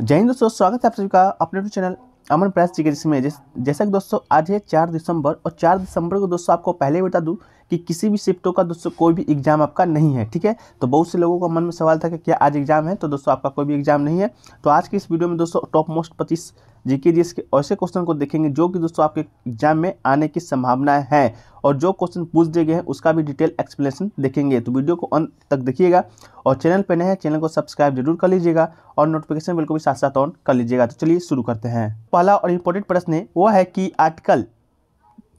जय हिंद दोस्तों स्वागत है आप सभी का अपने टू चैनल अमन जी के में जैसा कि दोस्तों आज है चार दिसंबर और चार दिसंबर को दोस्तों आपको पहले ही बता दूँ कि किसी भी शिफ्टों का दोस्तों कोई भी एग्जाम आपका नहीं है ठीक है तो बहुत से लोगों का मन में सवाल था कि क्या आज एग्जाम है तो दोस्तों आपका कोई भी एग्जाम नहीं है तो आज की इस वीडियो में दोस्तों टॉप मोस्ट पच्चीस जीके जी के ऐसे क्वेश्चन को देखेंगे जो कि दोस्तों आपके एग्जाम में आने की संभावनाएं हैं और जो क्वेश्चन पूछ दिए गए हैं उसका भी डिटेल एक्सप्लेनेशन देखेंगे तो वीडियो को अंत तक देखिएगा और चैनल पर नए हैं चैनल को सब्सक्राइब जरूर कर लीजिएगा और नोटिफिकेशन बिल को भी साथ साथ ऑन कर लीजिएगा तो चलिए शुरू करते हैं पहला और इम्पोर्टेंट प्रश्न है वो है कि आर्टिकल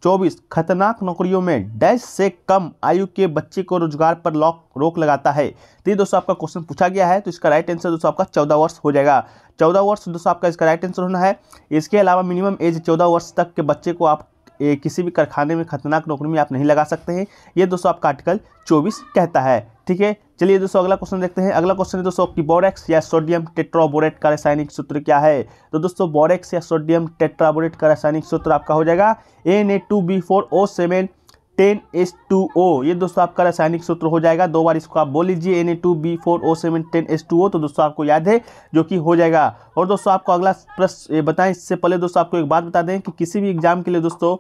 चौबीस खतरनाक नौकरियों में डैश से कम आयु के बच्चे को रोजगार पर लॉक रोक लगाता है तो दोस्तों आपका क्वेश्चन पूछा गया है तो इसका राइट आंसर दोस्तों आपका चौदह वर्ष हो जाएगा चौदह वर्ष दोस्तों आपका इसका राइट आंसर होना है इसके अलावा मिनिमम एज चौदह वर्ष तक के बच्चे को आप किसी भी कारखाने में खतरनाक नौकरी में आप नहीं लगा सकते हैं ये दोस्तों आपका आर्टिकल चौबीस कहता है ठीक है चलिए दोस्तों अगला क्वेश्चन देखते हैं अगला क्वेश्चन है दोस्तों की बोरेक्स या सोडियम टेट्राबोरेट का रासायनिक सूत्र क्या है तो दोस्तों बोरेक्स या सोडियम टेट्राबोरेट का रासायनिक सूत्र आपका हो जाएगा N A two B four O seven ten S two O ये दोस्तों आपका रासायनिक सूत्र हो जाएगा दो बार इसको आप बोल लीजिए N A two B four O seven ten S two O तो दोस्तों आपको याद है जो कि हो जाएगा और दोस्तों आपको अगला प्रश्न बताएं इससे पहले दोस्तों आपको एक बात बता दें कि किसी भी एग्जाम के लिए दोस्तों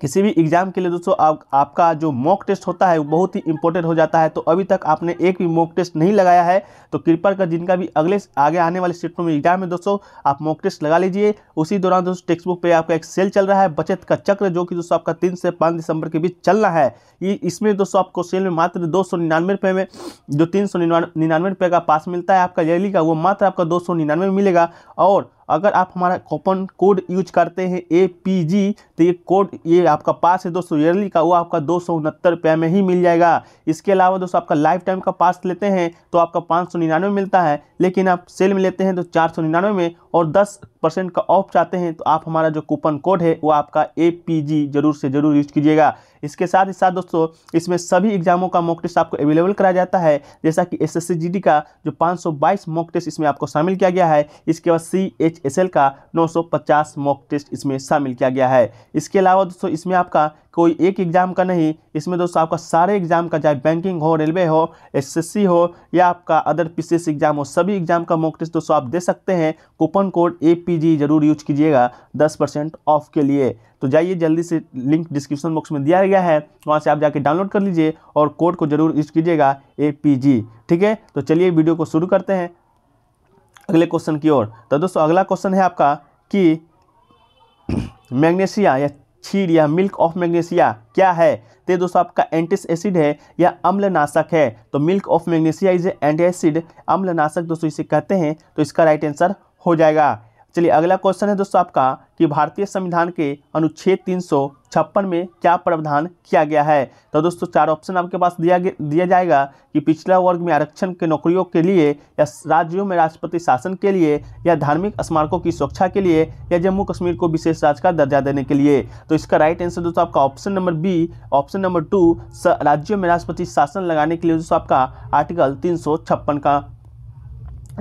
किसी भी एग्ज़ाम के लिए दोस्तों आप, आपका जो मॉक टेस्ट होता है वो बहुत ही इंपॉर्टेंट हो जाता है तो अभी तक आपने एक भी मॉक टेस्ट नहीं लगाया है तो कृपा कर जिनका भी अगले आगे आने वाले सीटों में एग्जाम है दोस्तों आप मॉक टेस्ट लगा लीजिए उसी दौरान दोस्तों टेक्स्ट बुक पर आपका एक सेल चल रहा है बचत का चक्र जो कि दोस्तों आपका तीन से पाँच दिसंबर के बीच चलना है ये इसमें दोस्तों आपको सेल में मात्र दो सौ निन्यानवे रुपये में जो तीन सौ निन्यानवे रुपये का पास मिलता है आपका रैली का वो मात्र आपका दो सौ निन्यानवे मिलेगा और अगर आप हमारा कूपन कोड यूज करते हैं ए पी जी तो ये कोड ये आपका पास है दोस्तों ईयरली का वो आपका दो सौ उनहत्तर रुपये में ही मिल जाएगा इसके अलावा दोस्तों आपका लाइफ टाइम का पास लेते हैं तो आपका पाँच सौ निन्यानवे मिलता है लेकिन आप सेल में लेते हैं तो चार सौ निन्यानवे में और दस परसेंट का ऑफ चाहते हैं तो आप हमारा जो कूपन कोड है वो आपका ए पी जी जरूर से ज़रूर यूज कीजिएगा इसके साथ ही साथ दोस्तों इसमें सभी एग्जामों का मॉक टेस्ट आपको अवेलेबल कराया जाता है जैसा कि एस एस का जो 522 मॉक टेस्ट इसमें आपको शामिल किया गया है इसके बाद सी एच एस एल का 950 मॉक टेस्ट इसमें शामिल किया गया है इसके अलावा दोस्तों इसमें आपका कोई एक एग्ज़ाम का नहीं इसमें दोस्तों आपका सारे एग्ज़ाम का चाहे बैंकिंग हो रेलवे हो सी हो या आपका अदर पीसीएस एग्ज़ाम हो सभी एग्ज़ाम का मॉक टेस्ट दोस्तों आप दे सकते हैं कूपन कोड ए जी जरूर यूज कीजिएगा दस परसेंट ऑफ के लिए तो जाइए जल्दी से लिंक डिस्क्रिप्शन बॉक्स में दिया गया है वहाँ से आप जाके डाउनलोड कर लीजिए और कोड को जरूर यूज कीजिएगा ए ठीक है तो चलिए वीडियो को शुरू करते हैं अगले क्वेश्चन की ओर तो दोस्तों अगला क्वेश्चन है आपका कि मैग्नेशिया या छीर या मिल्क ऑफ मैग्नेशिया क्या है तो दोस्तों आपका एंटिस एसिड है या अम्लनाशक है तो milk of magnesia is anti acid अम्लनाशक दोस्तों इसे कहते हैं तो इसका राइट आंसर हो जाएगा चलिए अगला क्वेश्चन है दोस्तों आपका कि भारतीय संविधान के अनुच्छेद तीन में क्या प्रावधान किया गया है तो दोस्तों चार ऑप्शन आपके पास दिया दिया जाएगा कि पिछड़ा वर्ग में आरक्षण के नौकरियों के लिए या राज्यों में राष्ट्रपति शासन के लिए या धार्मिक स्मारकों की सुरक्षा के लिए या जम्मू कश्मीर को विशेष राज्य का दर्जा देने के लिए तो इसका राइट आंसर दोस्तों आपका option number B option number two राज्यों में राष्ट्रपति शासन लगाने के लिए दोस्तों आपका आर्टिकल तीन का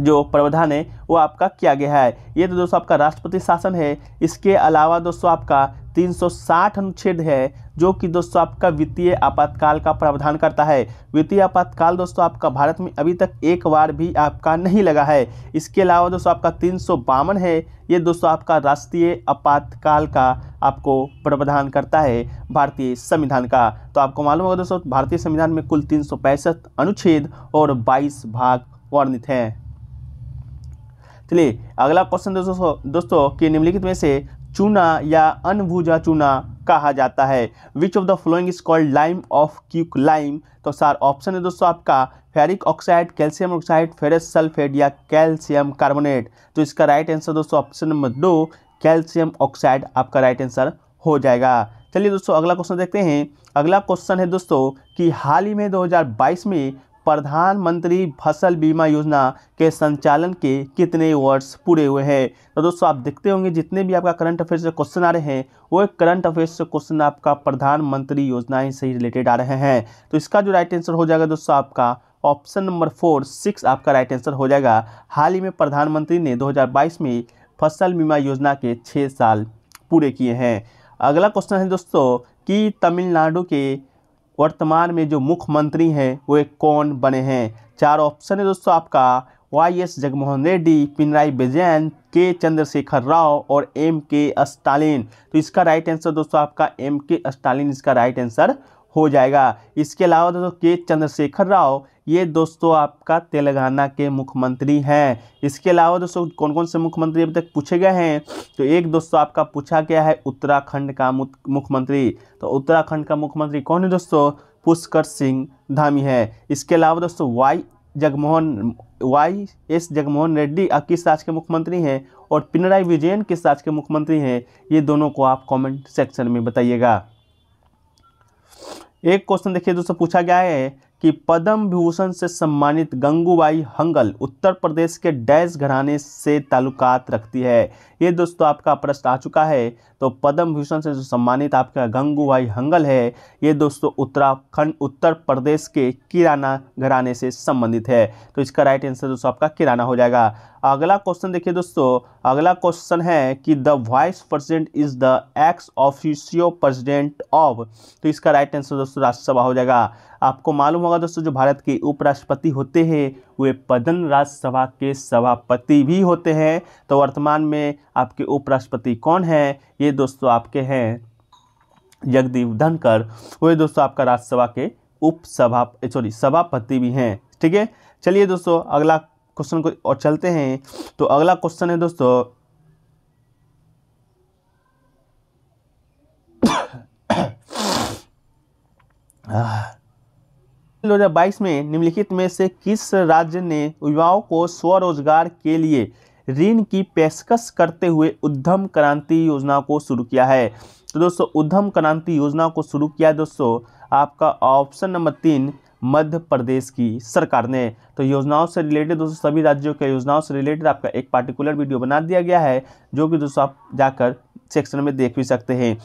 जो प्रावधान है वो आपका किया गया है ये तो दोस्तों आपका राष्ट्रपति शासन है इसके अलावा दोस्तों आपका 360 अनुच्छेद है जो कि दोस्तों आपका वित्तीय आपातकाल का प्रावधान करता है वित्तीय आपातकाल दोस्तों आपका भारत में अभी तक एक बार भी आपका नहीं लगा है इसके अलावा दोस्तों आपका तीन है ये दोस्तों आपका राष्ट्रीय आपातकाल का आपको प्रावधान करता है भारतीय संविधान का तो आपको मालूम होगा दोस्तों भारतीय संविधान में कुल तीन अनुच्छेद और बाईस भाग वर्णित हैं चलिए अगला क्वेश्चन दोस्तों दोस्तों कि निम्नलिखित में से चूना या अनभुजा चूना कहा जाता है which of the following is called lime of quick lime तो सार ऑप्शन है दोस्तों आपका ferric oxide calcium oxide ferrous sulphate या कैल्शियम कार्बोनेट तो इसका राइट आंसर दोस्तों ऑप्शन नंबर दो कैल्शियम ऑक्साइड आपका राइट आंसर हो जाएगा चलिए दोस्तों अगला क्वेश्चन देखते हैं अगला क्वेश्चन है दोस्तों कि हाल ही में 2022 में प्रधानमंत्री फसल बीमा योजना के संचालन के कितने वर्ष पूरे हुए हैं तो दोस्तों आप देखते होंगे जितने भी आपका करंट अफेयर्स से क्वेश्चन आ रहे हैं वो एक करंट अफेयर्स से क्वेश्चन आपका प्रधानमंत्री योजनाएं से रिलेटेड आ रहे हैं तो इसका जो राइट आंसर हो जाएगा दोस्तों आपका ऑप्शन नंबर फोर सिक्स आपका राइट आंसर हो जाएगा हाल ही में प्रधानमंत्री ने दो में फसल बीमा योजना के छः साल पूरे किए हैं अगला क्वेश्चन है दोस्तों कि तमिलनाडु के वर्तमान में जो मुख्यमंत्री हैं वो एक कौन बने हैं चार ऑप्शन है दोस्तों आपका Y S Jaganmohan Reddy Pinarayi Vijayan K Chandrashekar Rao और एम के स्टालिन तो इसका राइट आंसर दोस्तों आपका एम के स्टालिन इसका राइट आंसर हो जाएगा इसके अलावा दोस्तों के चंद्रशेखर राव ये दोस्तों आपका तेलंगाना के मुख्यमंत्री हैं इसके अलावा दोस्तों कौन कौन से मुख्यमंत्री अभी तक पूछे गए हैं तो एक दोस्तों आपका पूछा गया है उत्तराखंड का मुख्यमंत्री तो उत्तराखंड का मुख्यमंत्री कौन है दोस्तों पुष्कर सिंह धामी है इसके अलावा दोस्तों Y Jaganmohan Y S Jaganmohan Reddy किस राज्य के मुख्यमंत्री हैं और पिनराई विजयन किस राज्य के मुख्यमंत्री हैं ये दोनों को आप कमेंट सेक्शन में बताइएगा एक क्वेश्चन देखिए दोस्तों पूछा गया है कि पद्म भूषण से सम्मानित गंगूबाई हंगल उत्तर प्रदेश के डैश घराने से ताल्लुकात रखती है ये दोस्तों आपका प्रश्न आ चुका है तो पद्म भूषण से जो सम्मानित आपका गंगूबाई हंगल है ये दोस्तों उत्तराखंड उत्तर प्रदेश के किराना घराने से संबंधित है तो इसका राइट आंसर दोस्तों आपका किराना हो जाएगा अगला क्वेश्चन देखिए दोस्तों अगला क्वेश्चन है कि the vice president is the ex officio president of तो इसका राइट आंसर दोस्तों राज्यसभा हो जाएगा आपको मालूम होगा दोस्तों जो भारत के उपराष्ट्रपति होते हैं वे पदन राज्यसभा के सभापति भी होते हैं तो वर्तमान में आपके उपराष्ट्रपति कौन है ये दोस्तों आपके हैं जगदीप धनकर वे दोस्तों आपका राज्यसभा के उप सभा सॉरी सभापति भी हैं ठीक है चलिए दोस्तों अगला क्वेश्चन को और चलते हैं तो अगला क्वेश्चन है दोस्तों आ 2022 में निम्नलिखित में से किस राज्य ने युवाओं को स्वरोजगार के लिए ऋण की पेशकश करते हुए उद्यम क्रांति योजना को शुरू किया है तो दोस्तों उद्यम क्रांति योजना को शुरू किया दोस्तों आपका ऑप्शन नंबर तीन मध्य प्रदेश की सरकार ने तो योजनाओं से रिलेटेड दोस्तों सभी राज्यों के योजनाओं से रिलेटेड आपका एक पार्टिकुलर वीडियो बना दिया गया है जो कि दोस्तों आप जाकर सेक्शन में देख भी सकते हैं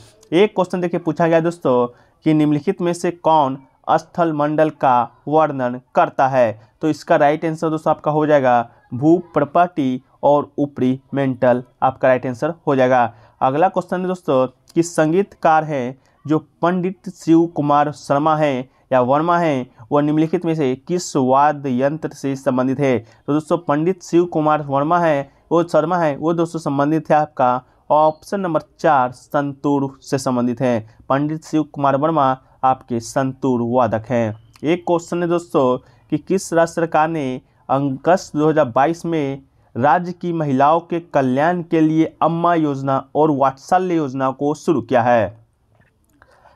एक क्वेश्चन देखिए पूछा गया दोस्तों कि निम्नलिखित में से कौन स्थल मंडल का वर्णन करता है तो इसका राइट आंसर दोस्तों आपका हो जाएगा भू प्रपाटी और ऊपरी मेंटल आपका राइट आंसर हो जाएगा अगला क्वेश्चन है दोस्तों कि संगीतकार हैं जो पंडित शिव कुमार शर्मा हैं या वर्मा हैं वह निम्नलिखित में से किस वाद्य यंत्र से संबंधित है तो दोस्तों पंडित शिव कुमार वर्मा है वो शर्मा है वो दोस्तों संबंधित है आपका ऑप्शन नंबर चार संतूर से संबंधित है पंडित शिव कुमार वर्मा आपके संतूर वादक हैं एक क्वेश्चन है दोस्तों कि किस राज्य सरकार ने अगस्त 2022 में राज्य की महिलाओं के कल्याण के लिए अम्मा योजना और वात्सल्य योजना को शुरू किया है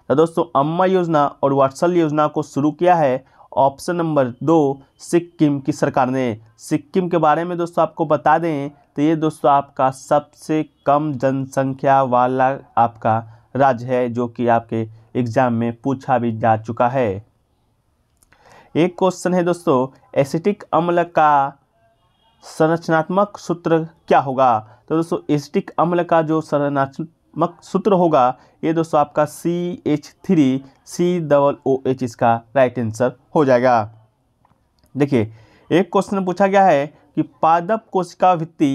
तो दोस्तों अम्मा योजना और वात्सल्य योजना को शुरू किया है ऑप्शन नंबर दो सिक्किम की सरकार ने सिक्किम के बारे में दोस्तों आपको बता दें तो ये दोस्तों आपका सबसे कम जनसंख्या वाला आपका राज्य है जो कि आपके एग्ज़ाम में पूछा भी जा चुका है एक क्वेश्चन है दोस्तों एसिटिक अम्ल का संरचनात्मक सूत्र क्या होगा तो दोस्तों एसिटिक अम्ल का जो संरचनात्मक सूत्र होगा ये दोस्तों आपका C H three C double O H इसका राइट आंसर हो जाएगा देखिए एक क्वेश्चन पूछा गया है कि पादप कोशिका भित्ति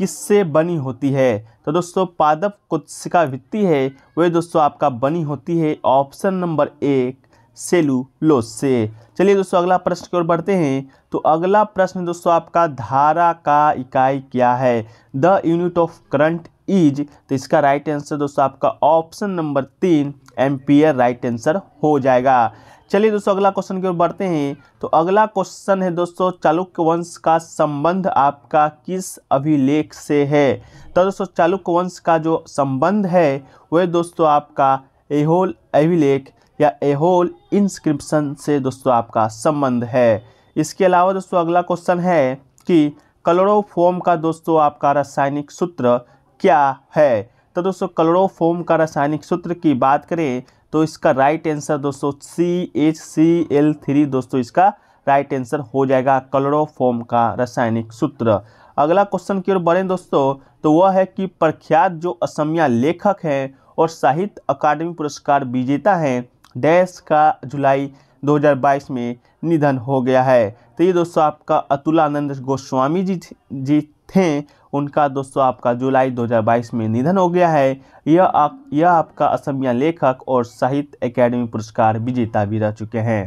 किससे बनी होती है तो दोस्तों पादप कोशिका भित्ति है वह दोस्तों आपका बनी होती है ऑप्शन नंबर एक सेलुलोज से चलिए दोस्तों अगला प्रश्न की ओर बढ़ते हैं तो अगला प्रश्न दोस्तों आपका धारा का इकाई क्या है the unit of current is तो इसका राइट आंसर दोस्तों आपका ऑप्शन नंबर तीन एम्पियर राइट आंसर हो जाएगा चलिए दोस्तों अगला क्वेश्चन की ओर बढ़ते हैं तो अगला क्वेश्चन है दोस्तों चालुक्य वंश का संबंध आपका किस अभिलेख से है तो दोस्तों चालुक्य वंश का जो संबंध है वह दोस्तों आपका एहोल अभिलेख या एहोल इंस्क्रिप्शन से दोस्तों आपका संबंध है इसके अलावा दोस्तों अगला क्वेश्चन है कि क्लोरोफोम का दोस्तों आपका रासायनिक सूत्र क्या है तो दोस्तों क्लोरोफोम का रासायनिक सूत्र की बात करें तो इसका राइट आंसर दोस्तों C H C L three दोस्तों इसका राइट आंसर हो जाएगा क्लोरोफॉर्म का रासायनिक सूत्र अगला क्वेश्चन की ओर बढ़ें दोस्तों तो वह है कि प्रख्यात जो असमिया लेखक हैं और साहित्य अकादमी पुरस्कार विजेता हैं डैश का जुलाई 2022 में निधन हो गया है तो ये दोस्तों आपका अतुलानंद गोस्वामी जी जी थे उनका दोस्तों आपका जुलाई 2022 में निधन हो गया है यह आप यह आपका असमिया लेखक और साहित्य एकेडमी पुरस्कार विजेता भी रह चुके हैं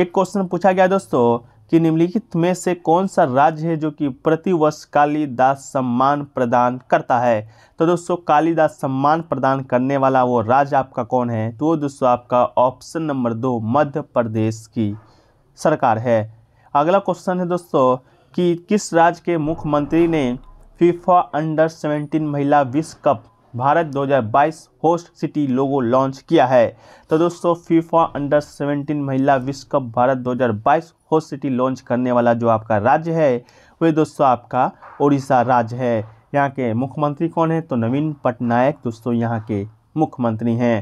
एक क्वेश्चन पूछा गया दोस्तों कि निम्नलिखित में से कौन सा राज्य है जो कि प्रतिवर्ष कालीदास सम्मान प्रदान करता है तो दोस्तों कालीदास सम्मान प्रदान करने वाला वो राज्य आपका कौन है तो वो दोस्तों आपका ऑप्शन नंबर दो मध्य प्रदेश की सरकार है अगला क्वेश्चन है दोस्तों कि किस राज्य के मुख्यमंत्री ने फीफा अंडर 17 महिला विश्व cup Bharat 2022 host city logo launch किया है तो दोस्तों फीफा अंडर 17 महिला विश्व cup Bharat 2022 host city launch करने वाला जो आपका राज्य है वह दोस्तों आपका उड़ीसा राज्य है यहाँ के मुख्यमंत्री कौन है तो नवीन पटनायक दोस्तों यहाँ के मुख्यमंत्री हैं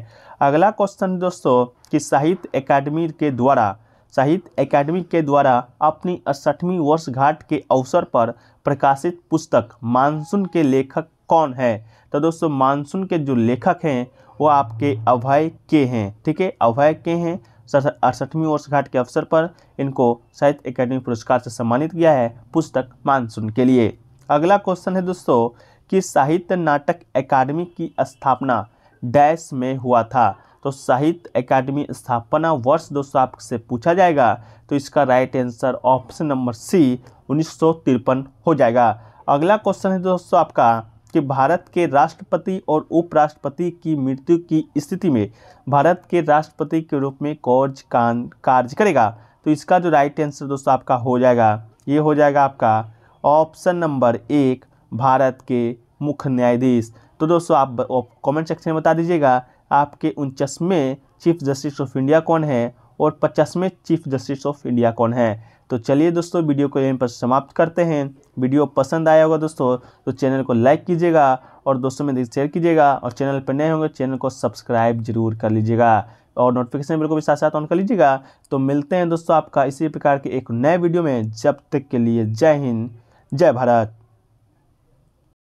अगला क्वेश्चन दोस्तों कि साहित्य अकादमी के द्वारा साहित्य अकादमी के द्वारा अपनी अड़सठवीं वर्षगांठ के अवसर पर प्रकाशित पुस्तक मानसून के लेखक कौन है तो दोस्तों मानसून के जो लेखक हैं वो आपके अभय के हैं ठीक है अभय के हैं अड़सठवीं वर्षगांठ के अवसर पर इनको साहित्य अकादमी पुरस्कार से सम्मानित किया है पुस्तक मानसून के लिए अगला क्वेश्चन है दोस्तों कि साहित्य नाटक अकादमी की स्थापना डैश में हुआ था तो साहित्य अकादमी स्थापना वर्ष दोस्तों आपसे पूछा जाएगा तो इसका right answer option number C उन्नीस हो जाएगा अगला क्वेश्चन है दोस्तों आपका कि भारत के राष्ट्रपति और उपराष्ट्रपति की मृत्यु की स्थिति में भारत के राष्ट्रपति के रूप में कौज कान कार्य करेगा तो इसका जो राइट आंसर दोस्तों आपका हो जाएगा ये हो जाएगा आपका ऑप्शन नंबर एक भारत के मुख्य न्यायाधीश तो दोस्तों आप कमेंट सेक्शन में बता दीजिएगा आपके उनचसवें चीफ जस्टिस ऑफ इंडिया कौन है और पचासवें चीफ जस्टिस ऑफ इंडिया कौन है तो चलिए दोस्तों वीडियो को यहीं पर समाप्त करते हैं वीडियो पसंद आया होगा दोस्तों तो चैनल को लाइक कीजिएगा और दोस्तों में शेयर कीजिएगा और चैनल पर नए होंगे चैनल को सब्सक्राइब जरूर कर लीजिएगा और नोटिफिकेशन बिल को भी साथ साथ ऑन कर लीजिएगा तो मिलते हैं दोस्तों आपका इसी प्रकार के एक नए वीडियो में जब तक के लिए जय हिंद जय भारत